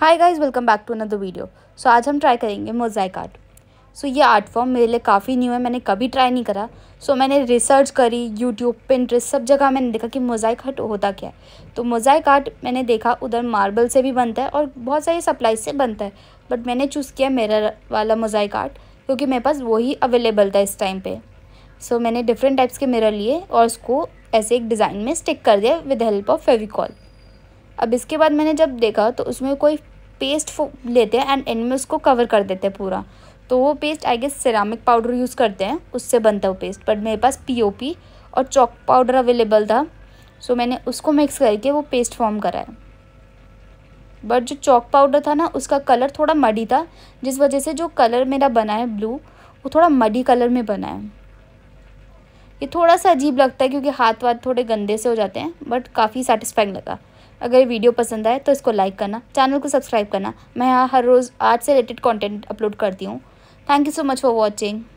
hi guys welcome back to another video so आज हम try करेंगे मोजाइक आर्ट सो ये आर्ट फॉर्म मेरे लिए काफ़ी न्यू है मैंने कभी ट्राई नहीं करा सो so, मैंने रिसर्च करी यूट्यूब पिंट्रेस्ट सब जगह मैंने देखा कि मोजाइक आर्ट होता क्या है तो मोजाइक आर्ट मैंने देखा उधर मार्बल से भी बनता है और बहुत सारी सप्लाई से बनता है बट मैंने चूज़ किया मेरा वाला मोजाइक आर्ट क्योंकि मेरे पास वही अवेलेबल था इस टाइम पर सो so, मैंने डिफरेंट टाइप्स के मिरर लिए और उसको ऐसे एक डिज़ाइन में स्टिक कर दिया विद हेल्प ऑफ फेविकॉल अब इसके बाद मैंने जब देखा तो उसमें कोई पेस्ट लेते हैं एंड एंड में उसको कवर कर देते हैं पूरा तो वो paste I guess ceramic powder use करते हैं उससे बनता है वो पेस्ट बट मेरे पास पीओपी और चॉक पाउडर अवेलेबल था सो मैंने उसको मिक्स करके वो पेस्ट फॉर्म कराया बट जो चॉक पाउडर था ना उसका कलर थोड़ा मडी था जिस वजह से जो कलर मेरा बना है ब्लू वो थोड़ा मडी कलर में बना है ये थोड़ा सा अजीब लगता है क्योंकि हाथ वाथ थोड़े गंदे से हो जाते हैं बट काफ़ी सेटिस्फाइंग लगा अगर ये वीडियो पसंद आए तो इसको लाइक करना चैनल को सब्सक्राइब करना मैं यहाँ हर रोज़ आर्ट से रिलेटेड कंटेंट अपलोड करती हूँ thank you so much for watching